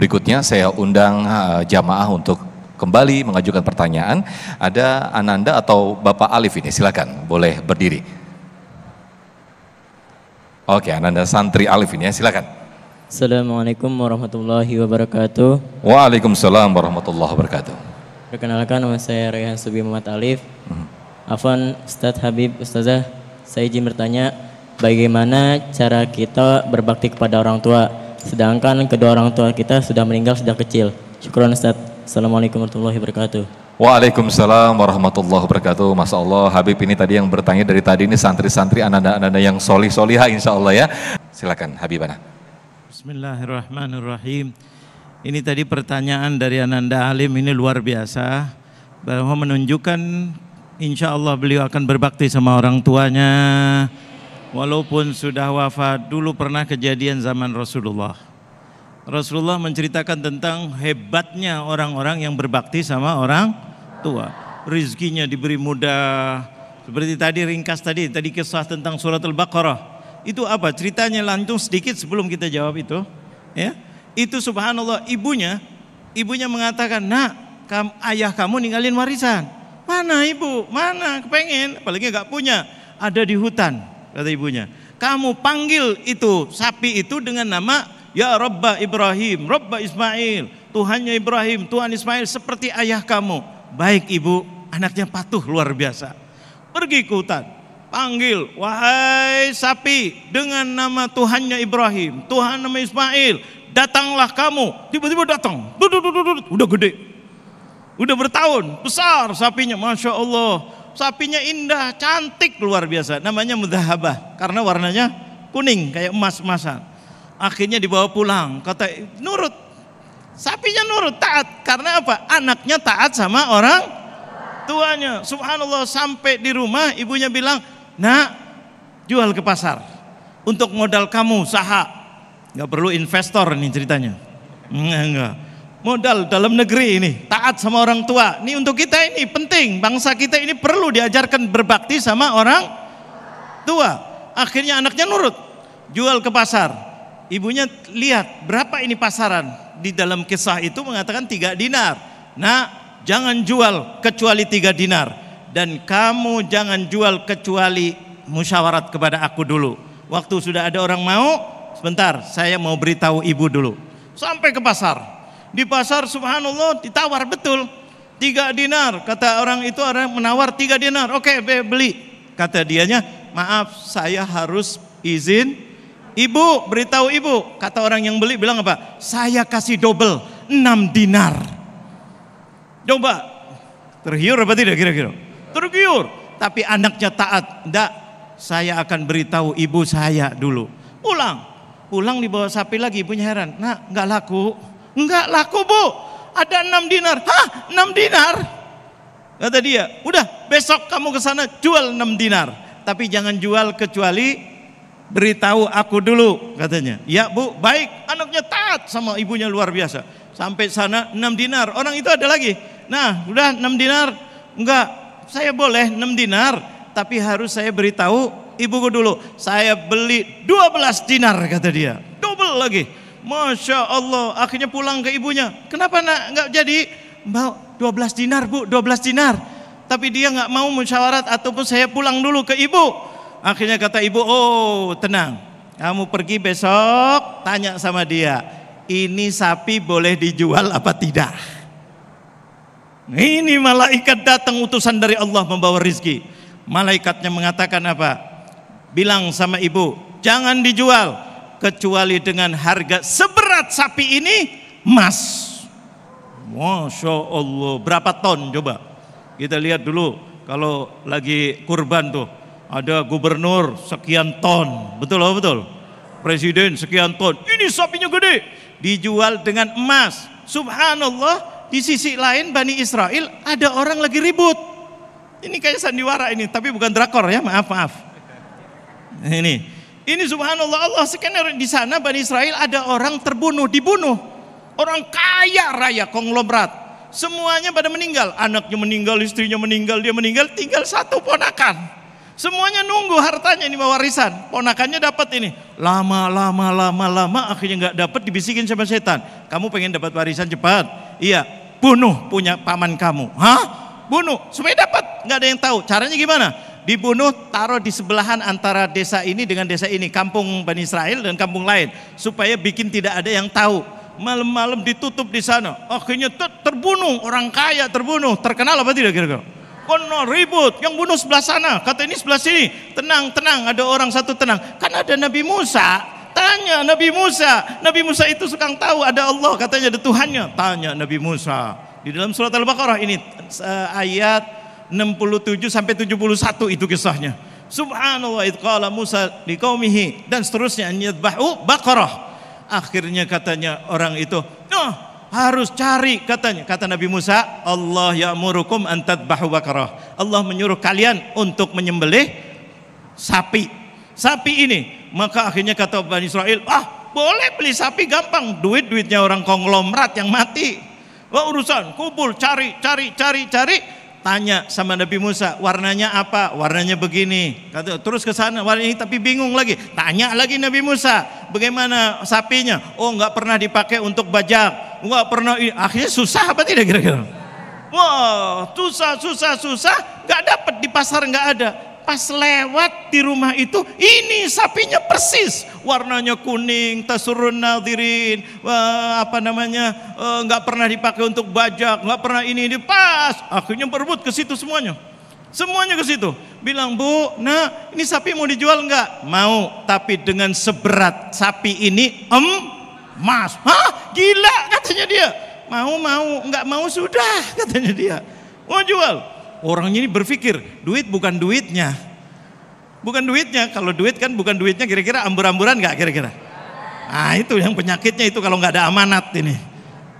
berikutnya saya undang uh, jamaah untuk kembali mengajukan pertanyaan. Ada Ananda atau Bapak Alif ini, silakan boleh berdiri. Oke, Ananda santri Alif ini ya, silakan. Assalamualaikum warahmatullahi wabarakatuh. Waalaikumsalam warahmatullahi wabarakatuh. Perkenalkan nama saya Rehan Subi Muhammad Alif. Hmm. Afan Ustadz Habib Ustazah, saya izin bertanya, bagaimana cara kita berbakti kepada orang tua? Sedangkan kedua orang tua kita sudah meninggal sejak kecil. Syukron Ustaz. Assalamualaikum warahmatullahi wabarakatuh. Waalaikumsalam warahmatullahi wabarakatuh. Mas Allah, Habib ini tadi yang bertanya dari tadi ini santri-santri anak-anak yang solih soliha insya Allah ya. Silakan Habibana. Bismillahirrahmanirrahim. Ini tadi pertanyaan dari Ananda Alim ini luar biasa bahwa menunjukkan insya Allah beliau akan berbakti sama orang tuanya, walaupun sudah wafat dulu pernah kejadian zaman Rasulullah. Rasulullah menceritakan tentang hebatnya orang-orang yang berbakti sama orang tua. Rizkinya diberi mudah. Seperti tadi ringkas tadi, tadi kisah tentang surat Al-Baqarah. Itu apa? Ceritanya lantung sedikit sebelum kita jawab itu. Ya, itu subhanallah ibunya, ibunya mengatakan, nak, kam, ayah kamu ninggalin warisan. Mana ibu? Mana? Kepengen? Apalagi nggak punya. Ada di hutan kata ibunya. Kamu panggil itu sapi itu dengan nama Ya Robba Ibrahim, Robba Ismail, Tuhannya Ibrahim, Tuhan Ismail seperti ayah kamu. Baik ibu, anaknya patuh luar biasa. Pergi ke hutan, panggil, wahai sapi dengan nama Tuhannya Ibrahim, Tuhan nama Ismail, datanglah kamu. Tiba-tiba datang, udah gede, udah bertahun, besar sapinya, masya Allah sapinya indah, cantik luar biasa. Namanya mudahabah karena warnanya kuning kayak emas-emasan. Akhirnya dibawa pulang, kata nurut. Sapinya nurut, taat. Karena apa? Anaknya taat sama orang tuanya. Subhanallah sampai di rumah ibunya bilang, "Nak, jual ke pasar untuk modal kamu saha." Gak perlu investor nih ceritanya. Enggak, enggak modal dalam negeri ini, taat sama orang tua. Ini untuk kita ini penting, bangsa kita ini perlu diajarkan berbakti sama orang tua. Akhirnya anaknya nurut, jual ke pasar. Ibunya lihat berapa ini pasaran. Di dalam kisah itu mengatakan tiga dinar. Nah, jangan jual kecuali tiga dinar. Dan kamu jangan jual kecuali musyawarat kepada aku dulu. Waktu sudah ada orang mau, sebentar saya mau beritahu ibu dulu. Sampai ke pasar, di pasar subhanallah ditawar betul tiga dinar kata orang itu orang menawar tiga dinar oke okay, beli kata dianya maaf saya harus izin ibu beritahu ibu kata orang yang beli bilang apa saya kasih double enam dinar coba tergiur apa tidak kira-kira tergiur tapi anaknya taat enggak saya akan beritahu ibu saya dulu pulang pulang dibawa sapi lagi punya heran nak nggak laku Enggak laku bu, ada enam dinar. Hah, enam dinar? Kata dia, udah besok kamu ke sana jual enam dinar. Tapi jangan jual kecuali beritahu aku dulu katanya. Ya bu, baik. Anaknya taat sama ibunya luar biasa. Sampai sana enam dinar. Orang itu ada lagi. Nah, udah enam dinar. Enggak, saya boleh enam dinar. Tapi harus saya beritahu ibuku dulu. Saya beli 12 dinar kata dia. Double lagi. Masya Allah, akhirnya pulang ke ibunya. Kenapa nak nggak jadi? Mbak, 12 dinar bu, 12 dinar. Tapi dia nggak mau musyawarat ataupun saya pulang dulu ke ibu. Akhirnya kata ibu, oh tenang. Kamu pergi besok, tanya sama dia. Ini sapi boleh dijual apa tidak? Ini malaikat datang utusan dari Allah membawa rizki. Malaikatnya mengatakan apa? Bilang sama ibu, jangan dijual kecuali dengan harga seberat sapi ini emas. Masya Allah, berapa ton coba? Kita lihat dulu kalau lagi kurban tuh ada gubernur sekian ton, betul oh betul? Presiden sekian ton. Ini sapinya gede, dijual dengan emas. Subhanallah, di sisi lain Bani Israel ada orang lagi ribut. Ini kayak sandiwara ini, tapi bukan drakor ya, maaf maaf. Ini ini subhanallah Allah skenario di sana Bani Israel ada orang terbunuh, dibunuh. Orang kaya raya konglomerat. Semuanya pada meninggal, anaknya meninggal, istrinya meninggal, dia meninggal, tinggal satu ponakan. Semuanya nunggu hartanya ini warisan. Ponakannya dapat ini. Lama, lama, lama, lama akhirnya nggak dapat dibisikin sama setan. Kamu pengen dapat warisan cepat? Iya, bunuh punya paman kamu. Hah? Bunuh supaya dapat. Nggak ada yang tahu. Caranya gimana? dibunuh taruh di sebelahan antara desa ini dengan desa ini, kampung Bani Israel dan kampung lain, supaya bikin tidak ada yang tahu. Malam-malam ditutup di sana, akhirnya ter terbunuh orang kaya terbunuh, terkenal apa tidak kira-kira? Kono ribut, yang bunuh sebelah sana, kata ini sebelah sini, tenang tenang, ada orang satu tenang, kan ada Nabi Musa, Tanya Nabi Musa. Nabi Musa itu sekarang tahu ada Allah, katanya ada Tuhannya. Tanya Nabi Musa. Di dalam surat Al-Baqarah ini eh, ayat 67 sampai 71 itu kisahnya. Subhanallah itu itqala Musa liqaumihi dan seterusnya yadbahu baqarah. Akhirnya katanya orang itu, "Noh, harus cari katanya." Kata Nabi Musa, "Allah ya'murukum an bahu baqarah." Allah menyuruh kalian untuk menyembelih sapi. Sapi ini, maka akhirnya kata Bani Israel, "Ah, boleh beli sapi gampang, duit-duitnya orang konglomerat yang mati." Wah urusan, kubur, cari, cari, cari, cari Tanya sama Nabi Musa, warnanya apa? Warnanya begini. Kata terus ke sana warna ini tapi bingung lagi. Tanya lagi Nabi Musa, bagaimana sapinya? Oh, nggak pernah dipakai untuk bajak. Nggak pernah. Akhirnya susah apa tidak kira-kira? Wah, wow, susah, susah, susah. Nggak dapat di pasar nggak ada pas lewat di rumah itu ini sapinya persis warnanya kuning tasurun nadirin Wah, eh, apa namanya eh, nggak pernah dipakai untuk bajak nggak pernah ini ini pas akhirnya berebut ke situ semuanya semuanya ke situ bilang bu nah ini sapi mau dijual nggak mau tapi dengan seberat sapi ini emas hah gila katanya dia mau mau nggak mau sudah katanya dia mau jual Orang ini berpikir duit bukan duitnya. Bukan duitnya, kalau duit kan bukan duitnya kira-kira ambur-amburan nggak kira-kira? Nah itu yang penyakitnya itu kalau nggak ada amanat ini.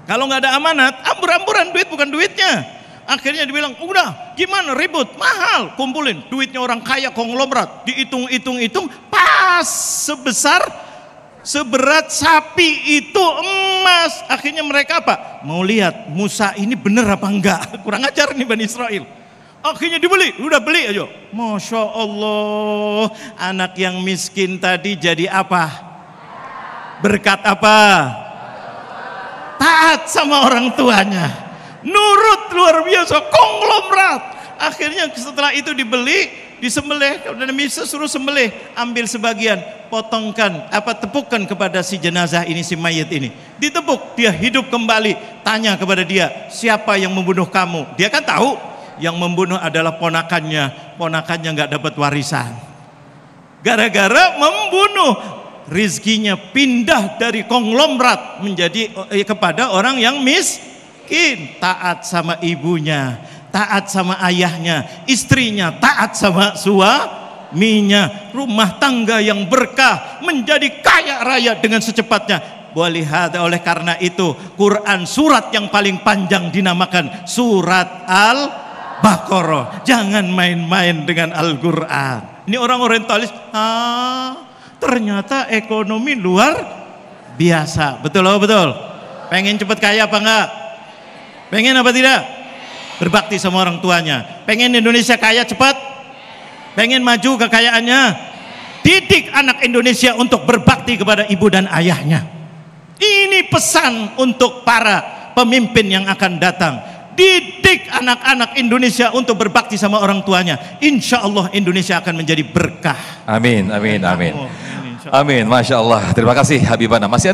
Kalau nggak ada amanat, ambur-amburan duit bukan duitnya. Akhirnya dibilang, udah gimana ribut, mahal, kumpulin. Duitnya orang kaya konglomerat, dihitung-hitung-hitung, pas sebesar seberat sapi itu emas. Akhirnya mereka apa? Mau lihat Musa ini benar apa enggak? Kurang ajar nih Bani Israel. Akhirnya dibeli, udah beli aja. Masya Allah, anak yang miskin tadi jadi apa? Berkat apa? Taat sama orang tuanya. Nurut luar biasa, konglomerat. Akhirnya setelah itu dibeli, disembelih, dan bisa suruh sembelih, ambil sebagian, potongkan, apa tepukan kepada si jenazah ini, si mayat ini. Ditepuk, dia hidup kembali, tanya kepada dia, siapa yang membunuh kamu? Dia kan tahu, yang membunuh adalah ponakannya. Ponakannya nggak dapat warisan. Gara-gara membunuh rizkinya pindah dari konglomerat menjadi eh, kepada orang yang miskin, taat sama ibunya, taat sama ayahnya, istrinya, taat sama suaminya, rumah tangga yang berkah menjadi kaya raya dengan secepatnya. Boleh lihat oleh karena itu Quran surat yang paling panjang dinamakan surat Al Baqarah. Jangan main-main dengan Al-Qur'an. Ini orang orientalis, ah, ternyata ekonomi luar biasa. Betul apa betul? Pengen cepat kaya apa enggak? Pengen apa tidak? Berbakti sama orang tuanya. Pengen Indonesia kaya cepat? Pengen maju kekayaannya? Didik anak Indonesia untuk berbakti kepada ibu dan ayahnya. Ini pesan untuk para pemimpin yang akan datang didik anak-anak Indonesia untuk berbakti sama orang tuanya. Insya Allah Indonesia akan menjadi berkah. Amin, amin, amin. Amin, Masya Allah. Terima kasih Habibana. Masih